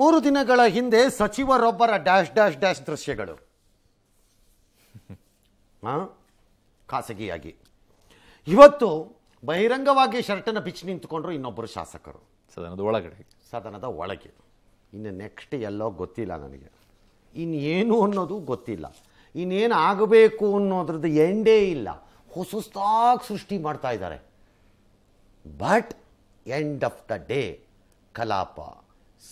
ಮೂರು ದಿನಗಳ ಹಿಂದೆ ಸಚಿವರೊಬ್ಬರ ಡ್ಯಾಶ್ ಡ್ಯಾಶ್ ಡ್ಯಾಶ್ ದೃಶ್ಯಗಳು ಖಾಸಗಿಯಾಗಿ ಇವತ್ತು ಬಹಿರಂಗವಾಗಿ ಶರ್ಟನ್ನು ಬಿಚ್ಚಿ ನಿಂತುಕೊಂಡ್ರು ಇನ್ನೊಬ್ಬರು ಶಾಸಕರು ಸದನದ ಒಳಗಡೆ ಸದನದ ಒಳಗೆ ಇನ್ನು ನೆಕ್ಸ್ಟ್ ಎಲ್ಲೋ ಗೊತ್ತಿಲ್ಲ ನನಗೆ ಇನ್ನೇನು ಅನ್ನೋದು ಗೊತ್ತಿಲ್ಲ ಇನ್ನೇನು ಆಗಬೇಕು ಅನ್ನೋದ್ರದ್ದು ಎಂಡೇ ಇಲ್ಲ ಹೊಸದಾಗಿ ಸೃಷ್ಟಿ ಮಾಡ್ತಾ ಇದ್ದಾರೆ but end of the day ಕಲಾಪ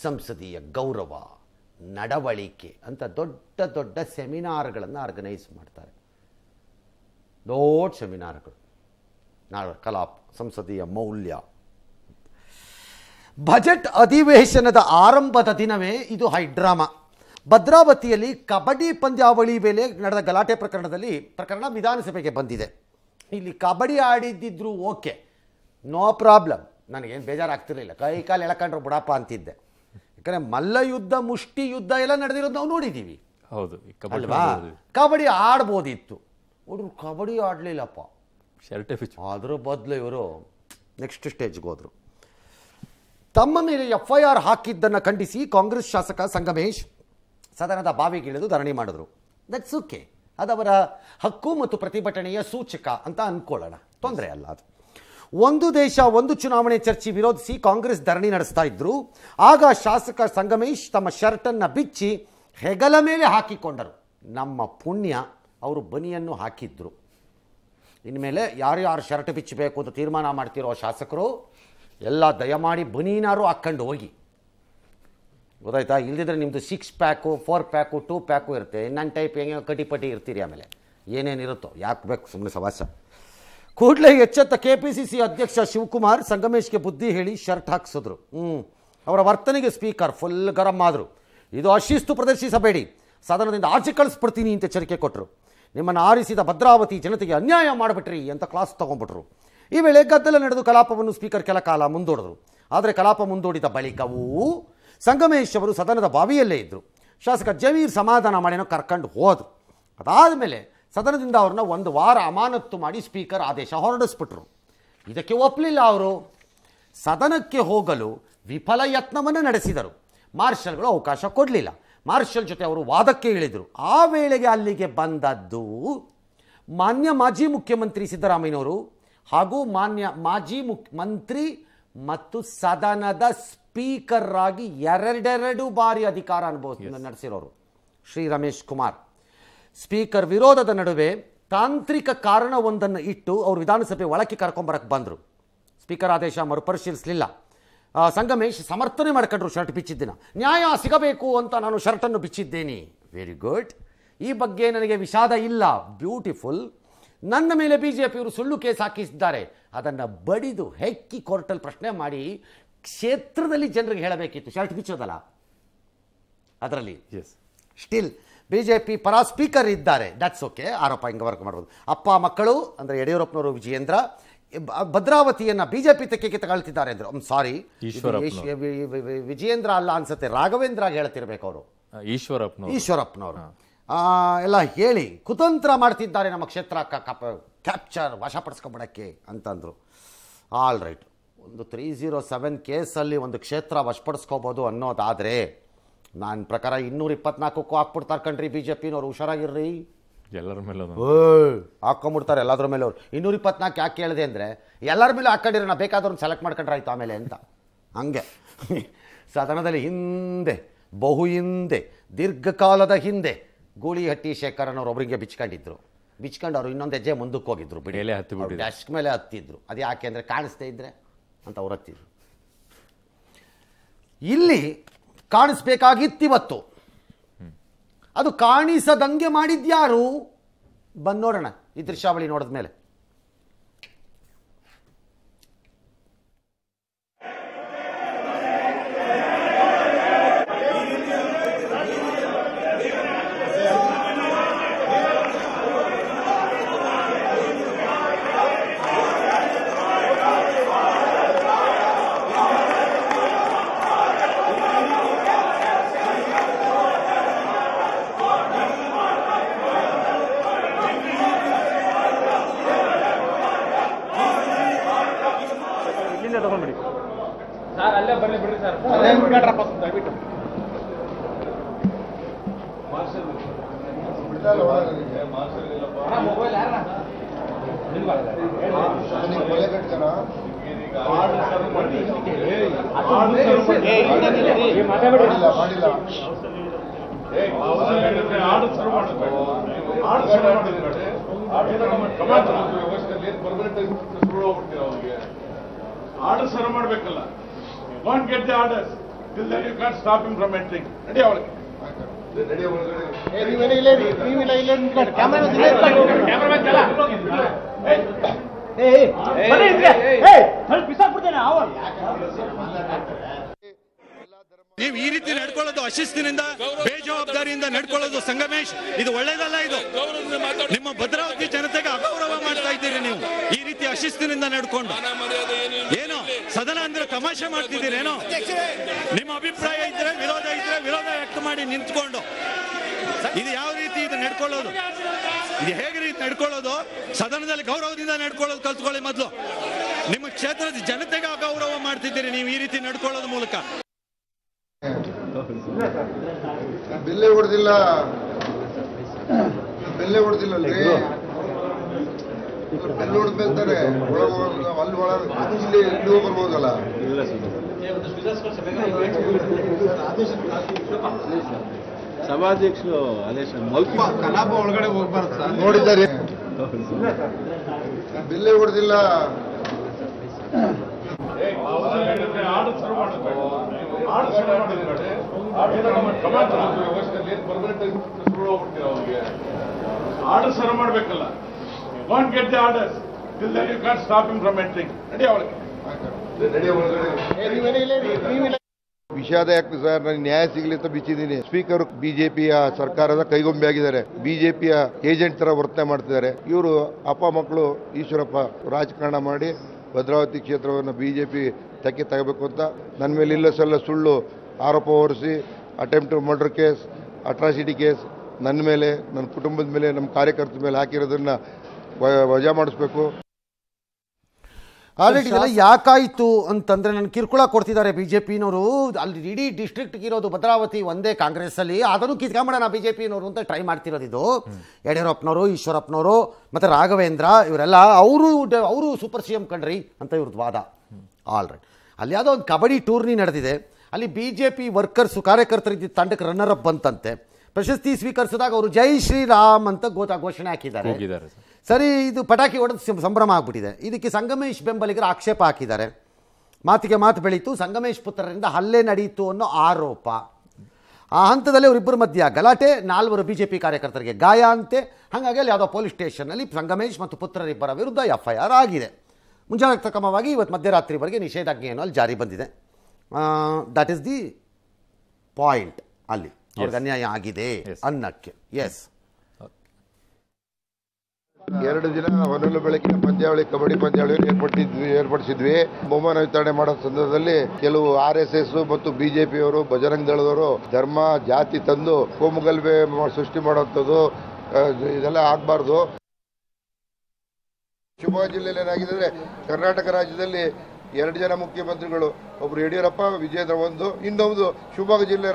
ಸಂಸದೀಯ ಗೌರವ ನಡವಳಿಕೆ ಅಂತ ದೊಡ್ಡ ದೊಡ್ಡ ಸೆಮಿನಾರ್ಗಳನ್ನು ಆರ್ಗನೈಸ್ ಮಾಡ್ತಾರೆ ದೊಡ್ಡ ಸೆಮಿನಾರ್ಗಳು ನಾಡ ಕಲಾಪ್ ಸಂಸದೀಯ ಮೌಲ್ಯ ಬಜೆಟ್ ಅಧಿವೇಶನದ ಆರಂಭದ ದಿನವೇ ಇದು ಹೈಡ್ರಾಮಾ ಭದ್ರಾವತಿಯಲ್ಲಿ ಕಬಡ್ಡಿ ಪಂದ್ಯಾವಳಿ ವೇಳೆ ನಡೆದ ಗಲಾಟೆ ಪ್ರಕರಣದಲ್ಲಿ ಪ್ರಕರಣ ವಿಧಾನಸಭೆಗೆ ಬಂದಿದೆ ಇಲ್ಲಿ ಕಬಡ್ಡಿ ಆಡಿದ್ದಿದ್ರು ಓಕೆ ನೋ ಪ್ರಾಬ್ಲಮ್ ನನಗೇನು ಬೇಜಾರಾಗ್ತಿರಲಿಲ್ಲ ಕೈ ಕಾಲು ಎಳಕಂಡ್ರು ಬಿಡಪ್ಪ ಅಂತಿದ್ದೆ ಮಲ್ಲ ಯುದ್ಧ ಮುಷ್ಟಿ ಯುದ್ಧ ಎಲ್ಲ ನಡೆದಿರೋದು ನಾವು ನೋಡಿದ್ದೀವಿ ಹೌದು ಕಬಡ್ಡಿ ಆಡ್ಬೋದಿತ್ತು ಹುಡುಗರು ಕಬಡ್ಡಿ ಆಡಲಿಲ್ಲಪ್ಪ ಅದ್ರ ಬದಲು ಇವರು ನೆಕ್ಸ್ಟ್ ಸ್ಟೇಜ್ಗೆ ಹೋದ್ರು ತಮ್ಮ ಮೇಲೆ ಎಫ್ ಐ ಆರ್ ಹಾಕಿದ್ದನ್ನು ಖಂಡಿಸಿ ಕಾಂಗ್ರೆಸ್ ಶಾಸಕ ಸಂಗಮೇಶ್ ಸದನದ ಬಾವಿಗಿಳಿದು ಧರಣಿ ಮಾಡಿದ್ರು ದಟ್ಸ್ ಓಕೆ ಅದವರ ಹಕ್ಕು ಮತ್ತು ಪ್ರತಿಭಟನೆಯ ಸೂಚಕ ಅಂತ ಅಂದ್ಕೊಳ್ಳೋಣ ತೊಂದರೆ ಅಲ್ಲ ಅದು ಒಂದು ದೇಶ ಒಂದು ಚುನಾವಣೆ ಚರ್ಚೆ ವಿರೋಧಿಸಿ ಕಾಂಗ್ರೆಸ್ ಧರಣಿ ನಡೆಸ್ತಾ ಇದ್ರು ಆಗ ಶಾಸಕ ಸಂಗಮೇಶ್ ತಮ್ಮ ಶರ್ಟನ್ನು ಬಿಚ್ಚಿ ಹೆಗಲ ಮೇಲೆ ಹಾಕಿಕೊಂಡರು ನಮ್ಮ ಪುಣ್ಯ ಅವರು ಬನಿಯನ್ನು ಹಾಕಿದ್ರು ಇನ್ಮೇಲೆ ಯಾರ್ಯಾರು ಶರ್ಟ್ ಬಿಚ್ಚಬೇಕು ಅಂತ ತೀರ್ಮಾನ ಮಾಡ್ತಿರೋ ಶಾಸಕರು ಎಲ್ಲ ದಯಮಾಡಿ ಬನೀನಾರು ಹಾಕ್ಕೊಂಡು ಹೋಗಿ ಗೊತ್ತಾಯ್ತಾ ಇಲ್ಲದಿದ್ರೆ ನಿಮ್ಮದು six pack four pack two pack ಇರುತ್ತೆ ಇನ್ನೊಂದು ಟೈಪ್ ಹೆಂಗೆ ಕಟಿಪಟಿ ಇರ್ತೀರಿ ಆಮೇಲೆ ಏನೇನಿರುತ್ತೋ ಯಾಕೆ ಬೇಕು ಸುಮ್ಮನೆ ಸವಾಸ ಕೂಡಲೇ ಎಚ್ಚೆತ್ತ ಕೆ ಪಿ ಸಿ ಸಿ ಅಧ್ಯಕ್ಷ ಶಿವಕುಮಾರ್ ಸಂಗಮೇಶ್ಗೆ ಬುದ್ಧಿ ಹೇಳಿ ಶರ್ಟ್ ಹಾಕಿಸಿದ್ರು ಹ್ಞೂ ಅವರ ವರ್ತನೆಗೆ ಸ್ಪೀಕರ್ ಫುಲ್ ಗರಂ ಆದರು ಇದು ಅಶಿಸ್ತು ಪ್ರದರ್ಶಿಸಬೇಡಿ ಸದನದಿಂದ ಆಚೆ ಕಳಿಸ್ಬಿಡ್ತೀನಿ ಅಂತ ಎಚ್ಚರಿಕೆ ಕೊಟ್ಟರು ನಿಮ್ಮನ್ನು ಆರಿಸಿದ ಭದ್ರಾವತಿ ಜನತೆಗೆ ಅನ್ಯಾಯ ಮಾಡಿಬಿಟ್ರಿ ಅಂತ ಕ್ಲಾಸ್ ತೊಗೊಂಡ್ಬಿಟ್ರು ಈ ವೇಳೆ ಗದ್ದಲ ನಡೆದು ಕಲಾಪವನ್ನು ಸ್ಪೀಕರ್ ಕೆಲ ಕಾಲ ಮುಂದೂಡಿದ್ರು ಆದರೆ ಕಲಾಪ ಮುಂದೂಡಿದ ಬಳಿಕವೂ ಸಂಗಮೇಶ್ ಅವರು ಸದನದ ಬಾವಿಯಲ್ಲೇ ಇದ್ದರು ಶಾಸಕ ಜಮೀರ್ ಸಮಾಧಾನ ಮಾಡಿನೋ ಕರ್ಕೊಂಡು ಹೋದರು ಅದಾದಮೇಲೆ ಸದನದಿಂದ ಅವ್ರನ್ನ ಒಂದು ವಾರ ಅಮಾನತ್ತು ಮಾಡಿ ಸ್ಪೀಕರ್ ಆದೇಶ ಹೊರಡಿಸ್ಬಿಟ್ರು ಇದಕ್ಕೆ ಒಪ್ಪಲಿಲ್ಲ ಅವರು ಸದನಕ್ಕೆ ಹೋಗಲು ವಿಫಲ ಯತ್ನವನ್ನು ನಡೆಸಿದರು ಮಾರ್ಷಲ್ಗಳು ಅವಕಾಶ ಕೊಡಲಿಲ್ಲ ಮಾರ್ಷಲ್ ಜೊತೆ ಅವರು ವಾದಕ್ಕೆ ಇಳಿದರು ಆ ವೇಳೆಗೆ ಅಲ್ಲಿಗೆ ಬಂದದ್ದು ಮಾನ್ಯ ಮಾಜಿ ಮುಖ್ಯಮಂತ್ರಿ ಸಿದ್ದರಾಮಯ್ಯನವರು ಹಾಗೂ ಮಾನ್ಯ ಮಾಜಿ ಮುಖ್ ಮಂತ್ರಿ ಮತ್ತು ಸದನದ ಸ್ಪೀಕರ್ ಆಗಿ ಎರಡೆರಡು ಬಾರಿ ಅಧಿಕಾರ ಅನುಭವಿಸ್ ನಡೆಸಿರೋರು ಶ್ರೀ ರಮೇಶ್ ಕುಮಾರ್ ಸ್ಪೀಕರ್ ವಿರೋಧದ ನಡುವೆ ತಾಂತ್ರಿಕ ಕಾರಣವೊಂದನ್ನು ಇಟ್ಟು ಅವರು ವಿಧಾನಸಭೆ ಒಳಕ್ಕೆ ಕರ್ಕೊಂಬರಕ್ಕೆ ಬಂದರು ಸ್ಪೀಕರ್ ಆದೇಶ ಮರುಪರಿಶೀಲಿಸಲಿಲ್ಲ ಸಂಗಮೇಶ್ ಸಮರ್ಥನೆ ಮಾಡ್ಕೊಂಡ್ರು ಶರ್ಟ್ ಬಿಚ್ಚಿದ್ದಿನ ನ್ಯಾಯ ಸಿಗಬೇಕು ಅಂತ ನಾನು ಶರ್ಟನ್ನು ಬಿಚ್ಚಿದ್ದೇನೆ ವೆರಿ ಗುಡ್ ಈ ಬಗ್ಗೆ ನನಗೆ ವಿಷಾದ ಇಲ್ಲ ಬ್ಯೂಟಿಫುಲ್ ನನ್ನ ಮೇಲೆ ಬಿ ಜೆ ಪಿಯವರು ಸುಳ್ಳು ಕೇಸ್ ಹಾಕಿಸಿದ್ದಾರೆ ಅದನ್ನು ಬಡಿದು ಹೆಕ್ಕಿ ಕೋರ್ಟಲ್ಲಿ ಪ್ರಶ್ನೆ ಮಾಡಿ ಕ್ಷೇತ್ರದಲ್ಲಿ ಜನರಿಗೆ ಹೇಳಬೇಕಿತ್ತು ಶರ್ಟ್ ಬಿಚ್ಚೋದಲ್ಲ ಅದರಲ್ಲಿ ಸ್ಟಿಲ್ ಬಿ ಜೆ ಪಿ ಪರ ಸ್ಪೀಕರ್ ಇದ್ದಾರೆ ದ್ಯಾಟ್ಸ್ ಓಕೆ ಆರೋಪ ಹಿಂಗೆ ವರ್ಕ್ ಮಾಡ್ಬೋದು ಅಪ್ಪ ಮಕ್ಕಳು ಅಂದರೆ ಯಡಿಯೂರಪ್ಪನವರು ವಿಜಯೇಂದ್ರ ಭದ್ರಾವತಿಯನ್ನು ಬಿ ಜೆ ಪಿ ತೆಕ್ಕೆ ತಗೊಳ್ತಿದ್ದಾರೆ ಅಂದರು ಸಾರಿ ವಿಜಯೇಂದ್ರ ಅಲ್ಲ ಅನ್ಸುತ್ತೆ ರಾಘವೇಂದ್ರ ಹೇಳ್ತಿರ್ಬೇಕು ಅವರು ಈಶ್ವರಪ್ಪನ ಈಶ್ವರಪ್ಪನವರು ಎಲ್ಲ ಹೇಳಿ ಕುತಂತ್ರ ಮಾಡ್ತಿದ್ದಾರೆ ನಮ್ಮ ಕ್ಷೇತ್ರ ಕ್ಯಾಪ್ಚರ್ ವಶಪಡಿಸ್ಕೊಬಿಡೋಕ್ಕೆ ಅಂತಂದರು ಆಲ್ ರೈಟ್ ಒಂದು ತ್ರೀ ಜೀರೋ ಸೆವೆನ್ ಕೇಸಲ್ಲಿ ಒಂದು ಕ್ಷೇತ್ರ ವಶಪಡಿಸ್ಕೋಬೋದು ಅನ್ನೋದಾದರೆ ನನ್ನ ಪ್ರಕಾರ ಇನ್ನೂರ ಇಪ್ಪತ್ನಾಲ್ಕಕ್ಕೂ ಹಾಕ್ಬಿಡ್ತಾರೆ ಕಣ್ರಿ ಬಿ ಜೆ ಪಿನವ್ರು ಹುಷಾರಾಗಿರ್ರಿ ಎಲ್ಲರ ಮೇಲೆ ಹಾಕೊಂಬಿಡ್ತಾರೆ ಎಲ್ಲದ್ರ ಮೇಲೆ ಅವ್ರು ಇನ್ನೂರ ಇಪ್ಪತ್ನಾಲ್ಕು ಯಾಕೆ ಕೇಳಿದೆ ಅಂದರೆ ಎಲ್ಲರ ಮೇಲೆ ಹಾಕೊಂಡಿರ ನಾ ಬೇಕಾದ್ರೂ ಸೆಲೆಕ್ಟ್ ಮಾಡ್ಕೊಂಡ್ರೆ ಆಯ್ತು ಆಮೇಲೆ ಅಂತ ಹಂಗೆ ಸದನದಲ್ಲಿ ಹಿಂದೆ ಬಹು ಹಿಂದೆ ದೀರ್ಘಕಾಲದ ಹಿಂದೆ ಗೂಳಿಹಟ್ಟಿ ಶೇಖರನವ್ರು ಒಬ್ಬರಿಗೆ ಬಿಚ್ಕೊಂಡಿದ್ರು ಬಿಚ್ಕೊಂಡು ಅವರು ಇನ್ನೊಂದು ಹೆಜ್ಜೆ ಮುಂದಕ್ಕೆ ಹೋಗಿದ್ರು ಬಿಡಿಯಲ್ಲೇ ಹತ್ತಿ ಡ್ಯಾಶ್ ಮೇಲೆ ಹತ್ತಿದ್ರು ಅದು ಯಾಕೆ ಅಂದರೆ ಕಾಣಿಸ್ತಾ ಇದ್ರೆ ಅಂತ ಅವ್ರು ಹತ್ತಿದ್ರು ಇಲ್ಲಿ ಕಾಣಿಸ್ಬೇಕಾಗಿತ್ತಿವತ್ತು ಅದು ಕಾಣಿಸದಂಗೆ ಮಾಡಿದ್ಯಾರು ಬಂದು ನೋಡೋಣ ಈ ದೃಶ್ಯಾವಳಿ ನೋಡಿದ ಮೇಲೆ ಮಾಡಿಲ್ಲ ಮಾಡಿಲ್ಲ ಆರ್ಡರ್ ಪರ್ಮನೆಂಟ್ ಶುರು ಸರ್ ಮಾಡಬೇಕಲ್ಲ don't get the orders till then you can stop from entering ready ಅವಳಿಗೆ ಬಿಸಾಕ್ಬಿಡ್ತೇನೆ ನೀವು ಈ ರೀತಿ ನಡ್ಕೊಳ್ಳೋದು ಅಶಿಸ್ತಿನಿಂದ ಬೇಜವಾಬ್ದಾರಿಯಿಂದ ನಡ್ಕೊಳ್ಳೋದು ಸಂಗಮೇಶ್ ಇದು ಒಳ್ಳೇದಲ್ಲ ಇದು ನಿಮ್ಮ ಭದ್ರಾವತಿ ಜನತೆಗೆ ಅಗೌರವ ಮಾಡ್ತಾ ಇದ್ದೀರಿ ನೀವು ಈ ರೀತಿ ಅಶಿಸ್ತಿನಿಂದ ನಡ್ಕೊಂಡು ಏನೋ ಸದನ ಅಂದ್ರೆ ತಮಾಷೆ ಏನೋ ನಿಮ್ಮ ಅಭಿಪ್ರಾಯ ಇದ್ರೆ ವಿರೋಧ ಇದ್ರೆ ವಿರೋಧ ವ್ಯಕ್ತ ಮಾಡಿ ನಿಂತ್ಕೊಂಡು ಇದು ಯಾವ ರೀತಿ ಇದು ನಡ್ಕೊಳ್ಳೋದು ಇದು ಹೇಗೆ ರೀತಿ ನಡ್ಕೊಳ್ಳೋದು ಸದನದಲ್ಲಿ ಗೌರವದಿಂದ ನಡ್ಕೊಳ್ಳೋದು ಕಲ್ತ್ಕೊಳ್ಳಿ ಮೊದಲು ನಿಮ್ಮ ಕ್ಷೇತ್ರದ ಜನತೆಗೆ ಅಗೌರವ ಮಾಡ್ತಿದ್ದೀರಿ ನೀವು ಈ ರೀತಿ ನಡ್ಕೊಳ್ಳೋದು ಮೂಲಕ ಬೆಲ್ಲೆ ಹೊಡೆದಿಲ್ಲ ಬೆಲ್ಲೆ ಹೊಡೆದಿಲ್ಲ ಅಲ್ಲಿ ಬೆಲ್ಲೆ ಹೊಡೆದ್ಮೇಲೆ ಅಲ್ಲಿ ಒಳ ಇಲ್ಲಿ ಎಲ್ಲೂ ಬರ್ಬೋದಲ್ಲ ಸಭಾಧ್ಯಕ್ಷರು ಆದೇಶ ಕಲಾಪ ಒಳಗಡೆ ಹೋಗ್ಬಾರ್ದು ಸರ್ ನೋಡಿದ್ದಾರೆ ಬಿಲ್ಲೇ ಹೊಡೆದಿಲ್ಲ ವಿಷಾದ ಯಾಕೆ ಸರ್ ನನಗೆ ನ್ಯಾಯ ಸಿಗಲಿ ಅಂತ ಬಿಚ್ಚಿದ್ದೀನಿ ಸ್ಪೀಕರ್ ಬಿಜೆಪಿಯ ಸರ್ಕಾರದ ಕೈಗೊಂಬೆ ಆಗಿದ್ದಾರೆ ಬಿಜೆಪಿಯ ಏಜೆಂಟ್ ತರ ವರ್ತನೆ ಮಾಡ್ತಿದ್ದಾರೆ ಇವರು ಅಪ್ಪ ಮಕ್ಕಳು ಈಶ್ವರಪ್ಪ ರಾಜಕಾರಣ ಮಾಡಿ ಭದ್ರಾವತಿ ಕ್ಷೇತ್ರವನ್ನು ಬಿಜೆಪಿ ಧಕ್ಕೆ ತಗೋಬೇಕು ಅಂತ ನನ್ನ ಮೇಲೆ ಇಲ್ಲ ಸಲ್ಲ ಸುಳ್ಳು ಆರೋಪ ಹೊರಿಸಿ attempt murder case atrocity case ನನ್ನ ಮೇಲೆ ನನ್ನ ಕುಟುಂಬದ ಮೇಲೆ ನಮ್ಮ ಕಾರ್ಯಕರ್ತರ ಮೇಲೆ ಹಾಕಿರೋದನ್ನ ವಜಾ ಮಾಡಿಸ್ಬೇಕು ಆಲ್ರೆಡಿ ಯಾಕಾಯಿತು ಅಂತಂದರೆ ನನ್ನ ಕಿರುಕುಳ ಕೊಡ್ತಿದ್ದಾರೆ ಬಿಜೆಪಿನವರು ಅಲ್ಲಿ ಇಡೀ ಡಿಸ್ಟ್ರಿಕ್ಟ್ಗೆ ಇರೋದು ಭದ್ರಾವತಿ ಒಂದೇ ಕಾಂಗ್ರೆಸ್ಸಲ್ಲಿ ಅದನ್ನು ಕಿತ್ಕೊಂಬಿಡೋಣ ಬಿ ಜೆ ಅಂತ ಟ್ರೈ ಮಾಡ್ತಿರೋದು ಇದು ಯಡಿಯೂರಪ್ಪನವರು ಈಶ್ವರಪ್ಪನವರು ಮತ್ತು ರಾಘವೇಂದ್ರ ಇವರೆಲ್ಲ ಅವರು ಅವರು ಸೂಪರ್ ಸಿ ಎಂ ಕಂಡ್ರಿ ಅಂತ ಇವ್ರದ್ದು ವಾದ ಆಲ್ ರೈಟ್ ಅಲ್ಲಿ ಯಾವುದೋ ಒಂದು ಕಬಡ್ಡಿ ಟೂರ್ನಿ ನಡೆದಿದೆ ಅಲ್ಲಿ ಬಿ ಜೆ ಪಿ ವರ್ಕರ್ಸು ಕಾರ್ಯಕರ್ತರಿದ್ದ ತಂಡಕ್ಕೆ ರನ್ನರ್ ಅಪ್ ಬಂತಂತೆ ಪ್ರಶಸ್ತಿ ಸ್ವೀಕರಿಸಿದಾಗ ಅವರು ಜೈ ಶ್ರೀರಾಮ್ ಅಂತ ಗೋತಾ ಘೋಷಣೆ ಹಾಕಿದ್ದಾರೆ ಸರಿ ಇದು ಪಟಾಕಿ ಹೊಡೆದು ಸಂಭ್ರಮ ಆಗ್ಬಿಟ್ಟಿದೆ ಇದಕ್ಕೆ ಸಂಗಮೇಶ್ ಬೆಂಬಲಿಗರು ಆಕ್ಷೇಪ ಹಾಕಿದ್ದಾರೆ ಮಾತಿಗೆ ಮಾತು ಬೆಳೀತು ಸಂಗಮೇಶ್ ಪುತ್ರರಿಂದ ಹಲ್ಲೆ ನಡೆಯಿತು ಅನ್ನೋ ಆರೋಪ ಆ ಹಂತದಲ್ಲಿ ಅವರಿಬ್ಬರ ಮಧ್ಯ ಗಲಾಟೆ ನಾಲ್ವರು ಬಿ ಜೆ ಪಿ ಕಾರ್ಯಕರ್ತರಿಗೆ ಗಾಯ ಅಂತೆ ಹಾಗಾಗಿ ಅಲ್ಲಿ ಯಾವುದೋ ಪೊಲೀಸ್ ಸ್ಟೇಷನಲ್ಲಿ ಸಂಗಮೇಶ್ ಮತ್ತು ಪುತ್ರರಿಬ್ಬರ ವಿರುದ್ಧ ಎಫ್ ಐ ಆರ್ ಆಗಿದೆ ಮುಂಜಾಗ್ರತಾ ಕ್ರಮವಾಗಿ ಇವತ್ತು ಮಧ್ಯರಾತ್ರಿವರೆಗೆ ನಿಷೇಧಾಜ್ಞೆಯನ್ನು ಅಲ್ಲಿ ಜಾರಿ ಬಂದಿದೆ ದಟ್ ಈಸ್ ದಿ ಪಾಯಿಂಟ್ ಅಲ್ಲಿ ಅವ್ರಿಗೆ ಅನ್ಯಾಯ ಆಗಿದೆ ಅನ್ನಕ್ಕೆ ಎಸ್ ಎರಡು ದಿನ ಹೊನಲು ಬೆಳಕಿನ ಪಂದ್ಯಾವಳಿ ಕಬಡ್ಡಿ ಪಂದ್ಯಾವಳಿ ಏರ್ಪಡಿಸಿದ್ವಿ ಏರ್ಪಡಿಸಿದ್ವಿ ಬಹುಮಾನ ವಿತರಣೆ ಮಾಡೋ ಸಂದರ್ಭದಲ್ಲಿ ಕೆಲವು ಆರ್ ಎಸ್ ಎಸ್ ಮತ್ತು ಬಿಜೆಪಿಯವರು ಬಜರಂಗ ದಳದವರು ಧರ್ಮ ಜಾತಿ ತಂದು ಕೋಮುಗಲ್ಬೆ ಸೃಷ್ಟಿ ಮಾಡುವಂಥದ್ದು ಇದೆಲ್ಲ ಆಗಬಾರ್ದು ಶಿವಮೊಗ್ಗ ಜಿಲ್ಲೆಯಲ್ಲಿ ಏನಾಗಿದೆ ಕರ್ನಾಟಕ ರಾಜ್ಯದಲ್ಲಿ ಎರಡು ಜನ ಮುಖ್ಯಮಂತ್ರಿಗಳು ಒಬ್ಬರು ಯಡಿಯೂರಪ್ಪ ವಿಜೇಂದ್ರ ಒಂದು ಇನ್ನೊಂದು ಶಿವಮೊಗ್ಗ ಜಿಲ್ಲೆ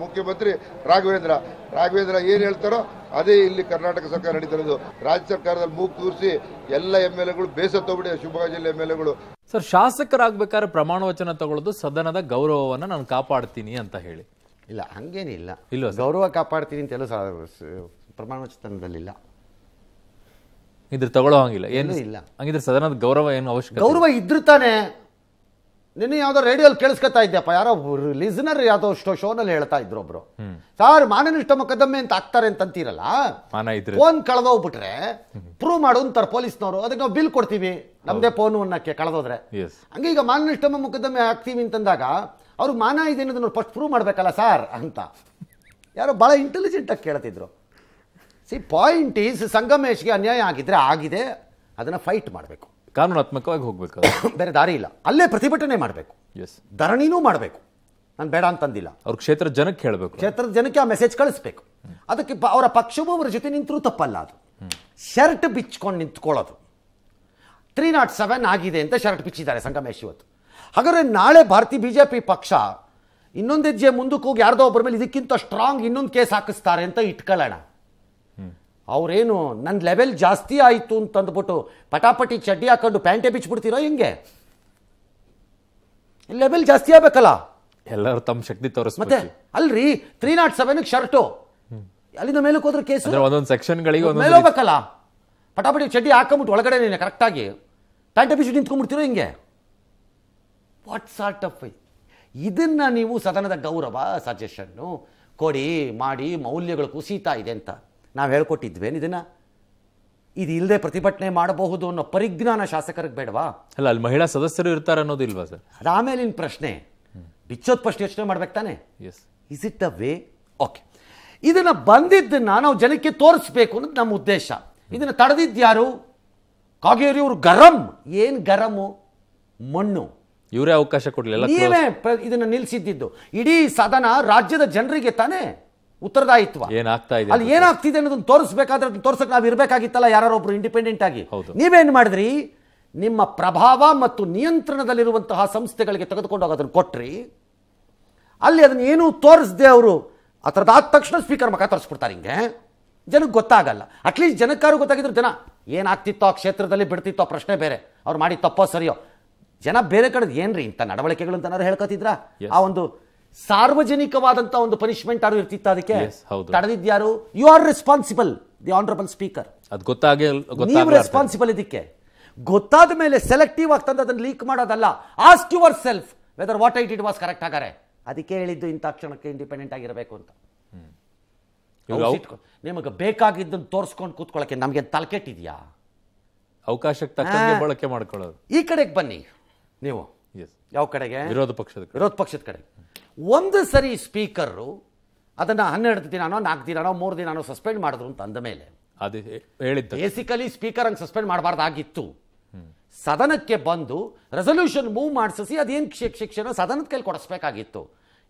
ಮುಖ್ಯಮಂತ್ರಿ ರಾಘವೇಂದ್ರ ರಾಘವೇಂದ್ರ ಏನು ಹೇಳ್ತಾರೋ ಅದೇ ಇಲ್ಲಿ ಕರ್ನಾಟಕ ಸರ್ಕಾರ ನಡೀತಿರೋದು ರಾಜ್ಯ ಸರ್ಕಾರದಲ್ಲಿ ಮೂಗು ತೂರಿಸಿ ಎಲ್ಲ ಎಮ್ ಎಲ್ ಎಗಳು ಬೇಸತ್ತೋಗ್ಬಿಟ್ಟಿದೆ ಶಿವಮೊಗ್ಗ ಜಿಲ್ಲೆ ಎಮ್ ಎಲ್ ಎಗಳು ಸರ್ ಶಾಸಕರಾಗಬೇಕಾದ್ರೆ ಪ್ರಮಾಣ ವಚನ ತಗೊಳ್ಳೋದು ಸದನದ ಗೌರವವನ್ನು ನಾನು ಕಾಪಾಡ್ತೀನಿ ಅಂತ ಹೇಳಿ ಇಲ್ಲ ಹಂಗೇನಿಲ್ಲ ಇಲ್ಲ ಗೌರವ ಕಾಪಾಡ್ತೀನಿ ಅಂತೆಲ್ಲ ಪ್ರಮಾಣ ವಚನದಲ್ಲಿಲ್ಲ ಇದ್ರ ತಗೊಳ್ಳೋ ಹಂಗಿಲ್ಲ ಏನು ಇಲ್ಲ ಹಂಗಿದ್ರೆ ಸದನದ ಗೌರವ ಏನು ಅವಶ್ಯಕ ಗೌರವ ಇದ್ರೂ ತಾನೇ ನಿನ್ನೆ ಯಾವುದೋ ರೇಡಿಯೋಲಿ ಕೇಳಿಸ್ಕೊತಾ ಇದ್ದೆಪ್ಪ ಯಾರೋ ಲಿಸ್ನರ್ ಯಾವುದೋ ಶೋ ಶೋನಲ್ಲಿ ಹೇಳ್ತಾ ಇದ್ರು ಒಬ್ರು ಸಾರ್ ಮಾನನಿಷ್ಠ ಮೊಕದ್ದಮ್ಮೆ ಅಂತ ಆಗ್ತಾರೆ ಅಂತೀರಲ್ಲ ಫೋನ್ ಕಳೆದೋಗ್ಬಿಟ್ರೆ ಪ್ರೂವ್ ಮಾಡು ಅಂತಾರೆ ಪೊಲೀಸ್ನವರು ಅದಕ್ಕೆ ನಾವು ಬಿಲ್ ಕೊಡ್ತೀವಿ ನಮ್ದೇ ಫೋನು ಅನ್ನಕ್ಕೆ ಕಳೆದೋದ್ರೆ ಹಂಗೆ ಈಗ ಮಾನನಿಷ್ಠ ಮೊಕದ್ದಮೆ ಹಾಕ್ತೀವಿ ಅಂತಂದಾಗ ಅವ್ರು ಮಾನ ಇದೆ ಫಸ್ಟ್ ಪ್ರೂವ್ ಮಾಡಬೇಕಲ್ಲ ಸಾರ್ ಅಂತ ಯಾರೋ ಭಾಳ ಆಗಿ ಕೇಳ್ತಿದ್ರು ಸಿ ಪಾಯಿಂಟ್ ಈಸ್ ಸಂಗಮೇಶ್ಗೆ ಅನ್ಯಾಯ ಆಗಿದ್ರೆ ಆಗಿದೆ ಅದನ್ನು ಫೈಟ್ ಮಾಡಬೇಕು ಕಾನೂನಾತ್ಮಕವಾಗಿ ಹೋಗಬೇಕು ಬೇರೆ ದಾರಿ ಇಲ್ಲ ಅಲ್ಲೇ ಪ್ರತಿಭಟನೆ ಮಾಡಬೇಕು ಎಸ್ ಧರಣಿನೂ ಮಾಡಬೇಕು ನಾನು ಬೇಡ ಅಂತಂದಿಲ್ಲ ಅವ್ರ ಕ್ಷೇತ್ರ ಜನಕ್ಕೆ ಹೇಳಬೇಕು ಕ್ಷೇತ್ರದ ಜನಕ್ಕೆ ಆ ಮೆಸೇಜ್ ಕಳಿಸ್ಬೇಕು ಅದಕ್ಕೆ ಅವರ ಪಕ್ಷವೂ ಅವರ ಜೊತೆ ನಿಂತರೂ ತಪ್ಪಲ್ಲ ಅದು ಶರ್ಟ್ ಬಿಚ್ಕೊಂಡು ನಿಂತ್ಕೊಳ್ಳೋದು ತ್ರೀ ನಾಟ್ ಸೆವೆನ್ ಆಗಿದೆ ಅಂತ ಶರ್ಟ್ ಬಿಚ್ಚಿದ್ದಾರೆ ಸಂಗಮೇಶ್ ಇವತ್ತು ಹಾಗಾದ್ರೆ ನಾಳೆ ಭಾರತೀಯ ಬಿ ಜೆ ಪಿ ಪಕ್ಷ ಇನ್ನೊಂದು ಹೆಜ್ಜೆ ಮುಂದಕ್ಕೆ ಹೋಗಿ ಯಾರ್ದೋ ಒಬ್ಬರ ಮೇಲೆ ಇದಕ್ಕಿಂತ ಸ್ಟ್ರಾಂಗ್ ಇನ್ನೊಂದು ಕೇಸ್ ಹಾಕಿಸ್ತಾರೆ ಅಂತ ಇಟ್ಕೊಳ್ಳೋಣ ಅವರೇನು ನನ್ನ ಲೆವೆಲ್ ಜಾಸ್ತಿ ಆಯಿತು ಅಂತ ಅಂದ್ಬಿಟ್ಟು ಪಟಾಪಟಿ ಚಡ್ಡಿ ಹಾಕೊಂಡು ಪ್ಯಾಂಟೇ ಬಿಚ್ಚಿಬಿಡ್ತೀರೋ ಹಿಂಗೆ ಲೆವೆಲ್ ಜಾಸ್ತಿ ಆಗ್ಬೇಕಲ್ಲ ಎಲ್ಲರೂ ತಮ್ಮ ಶಕ್ತಿ ತೋರಿಸ್ ಮತ್ತೆ ಅಲ್ರಿ ತ್ರೀ ನಾಟ್ ಸೆವೆನ್ ಶರ್ಟು ಅಲ್ಲಿಂದ ಮೇಲಕ್ಕೆ ಹೋದ್ರೆ ಕೇಸ್ ಒಂದೊಂದು ಸೆಕ್ಷನ್ಗಳಿಗೆ ಮೇಲೆ ಹೋಗ್ಬೇಕಲ್ಲ ಪಟಾಪಟಿ ಚಡ್ಡಿ ಹಾಕೊಂಬಿಟ್ಟು ಒಳಗಡೆ ನೀನು ಕರೆಕ್ಟಾಗಿ ಪ್ಯಾಂಟೇ ಬಿಚ್ಚಿ ನಿಂತ್ಕೊಂಡ್ಬಿಡ್ತೀರೋ ಹಿಂಗೆ ವಾಟ್ ಸಾರ್ಟ್ ಆಫ್ ಇದನ್ನು ನೀವು ಸದನದ ಗೌರವ ಸಜೆಷನ್ನು ಕೊಡಿ ಮಾಡಿ ಮೌಲ್ಯಗಳು ಕುಸೀತಾ ಇದೆ ಅಂತ ನಾವು ಹೇಳ್ಕೊಟ್ಟಿದ್ವೇನು ಇದನ್ನು ಇದು ಇಲ್ಲದೆ ಪ್ರತಿಭಟನೆ ಮಾಡಬಹುದು ಅನ್ನೋ ಪರಿಜ್ಞಾನ ಶಾಸಕರಿಗೆ ಬೇಡವಾ ಅಲ್ಲ ಅಲ್ಲಿ ಮಹಿಳಾ ಸದಸ್ಯರು ಇರ್ತಾರೆ ಅನ್ನೋದು ಇಲ್ವಾ ಸರ್ ಅದಾಮೇಲಿನ ಪ್ರಶ್ನೆ ಬಿಚ್ಚೋದು ಪ್ರಶ್ನೆ ಯೋಚನೆ ಮಾಡ್ಬೇಕು ತಾನೆ is it the way okay ಇದನ್ನು ಬಂದಿದ್ದನ್ನು ನಾವು ಜನಕ್ಕೆ ತೋರಿಸ್ಬೇಕು ಅನ್ನೋದು ನಮ್ಮ ಉದ್ದೇಶ ಇದನ್ನು ತಡೆದಿದ್ದ್ಯಾರು ಕಾಗೇರಿ ಅವರು ಗರಂ ಏನು ಗರಮು ಮಣ್ಣು ಇವರೇ ಅವಕಾಶ ಕೊಡಲಿಲ್ಲ ನೀವೇ ಇದನ್ನು ನಿಲ್ಲಿಸಿದ್ದು ಇಡೀ ಸದನ ರಾಜ್ಯದ ಜನರಿಗೆ ತಾನೇ ಉತ್ತರದಾಯಿತ್ವ ಏನಾಗ್ತಾ ಇದೆ ಅಲ್ಲಿ ಏನಾಗ್ತಿದೆ ಅನ್ನೋದನ್ನ ತೋರಿಸ್ಬೇಕಾದ್ರೆ ಅದನ್ನು ತೋರ್ಸಕ್ಕೆ ನಾವು ಇರಬೇಕಾಗಿತ್ತಲ್ಲ ಯಾರೊಬ್ರು ಇಂಡಿಪೆಂಡೆಂಟ್ ಆಗಿ ನೀವೇನು ಮಾಡಿದ್ರಿ ನಿಮ್ಮ ಪ್ರಭಾವ ಮತ್ತು ನಿಯಂತ್ರಣದಲ್ಲಿರುವಂತಹ ಸಂಸ್ಥೆಗಳಿಗೆ ಹೋಗಿ ಅದನ್ನು ಕೊಟ್ರಿ ಅಲ್ಲಿ ಅದನ್ನ ಏನು ತೋರಿಸ್ದೆ ಅವರು ಆ ತಕ್ಷಣ ಸ್ಪೀಕರ್ ಮಕ ತೋರಿಸ್ಬಿಡ್ತಾರೆ ಹಿಂಗೆ ಜನಕ್ಕೆ ಗೊತ್ತಾಗಲ್ಲ ಅಟ್ಲೀಸ್ಟ್ ಜನಕ್ಕಾರು ಗೊತ್ತಾಗಿದ್ರು ಜನ ಏನಾಗ್ತಿತ್ತೋ ಆ ಕ್ಷೇತ್ರದಲ್ಲಿ ಬಿಡ್ತಿತ್ತೋ ಪ್ರಶ್ನೆ ಬೇರೆ ಅವ್ರು ಮಾಡಿ ತಪ್ಪೋ ಸರಿಯೋ ಜನ ಬೇರೆ ಕಡೆದು ಏನ್ರಿ ಇಂಥ ನಡವಳಿಕೆಗಳು ಅಂತ ಹೇಳ್ಕೊತಿದ್ರ ಆ ಒಂದು ಸಾರ್ವಜನಿಕವಾದಂತಹ ಒಂದು ಪನಿಷ್ಮೆಂಟ್ ಯಾರು ಇರ್ತಿತ್ತ ಅದಕ್ಕೆ ತಡೆದಿದ್ಯಾರು you are responsible the honourable speaker ಅದು ಗೊತ್ತಾಗ ನೀವು ರೆಸ್ಪಾನ್ಸಿಬಲ್ ಇದಕ್ಕೆ ಗೊತ್ತಾದ ಮೇಲೆ ಸೆಲೆಕ್ಟಿವ್ ಆಗಿ ತಂದು ಅದನ್ನು ಲೀಕ್ ಮಾಡೋದಲ್ಲ ask yourself whether what ಐಟ್ ಇಟ್ ವಾಸ್ ಕರೆಕ್ಟ್ ಆಗಾರೆ ಅದಕ್ಕೆ ಹೇಳಿದ್ದು ಇಂಥ ಕ್ಷಣಕ್ಕೆ ಇಂಡಿಪೆಂಡೆಂಟ್ ಆಗಿರಬೇಕು ಅಂತ ನಿಮಗೆ ಬೇಕಾಗಿದ್ದನ್ನು ತೋರಿಸ್ಕೊಂಡು ಕೂತ್ಕೊಳ್ಳೋಕೆ ನಮಗೆ ತಲೆಕೆಟ್ಟಿದ್ಯಾ ಅವಕಾಶಕ್ಕೆ ಬಳಕೆ ಮಾಡ್ಕೊಳ್ಳೋದು ಈ ಕಡೆಗೆ ಬನ್ನಿ ನೀವು ಯಾವ ಕಡೆಗೆ ವಿರೋಧ ಪಕ್ಷದ ವಿರೋಧ ಪಕ್ಷದ ಕಡೆ ಒಂದು ಸರಿ ಸ್ಪೀಕರು ಅದನ್ನು ಹನ್ನೆರಡು ದಿನನೋ ನಾಲ್ಕು ದಿನನೋ ಮೂರು ದಿನನೋ ಸಸ್ಪೆಂಡ್ ಮಾಡಿದ್ರು ಅಂತ ಅಂದ ಮೇಲೆ ಅದು ಹೇಳಿದ್ದು ಬೇಸಿಕಲಿ ಸ್ಪೀಕರ್ ಹಂಗೆ ಸಸ್ಪೆಂಡ್ ಮಾಡಬಾರ್ದಾಗಿತ್ತು ಸದನಕ್ಕೆ ಬಂದು ರೆಸೊಲ್ಯೂಷನ್ ಮೂವ್ ಮಾಡಿಸಿ ಅದೇನು ಶಿಕ್ಷಣ ಸದನದ ಕೈಲಿ ಕೊಡಿಸ್ಬೇಕಾಗಿತ್ತು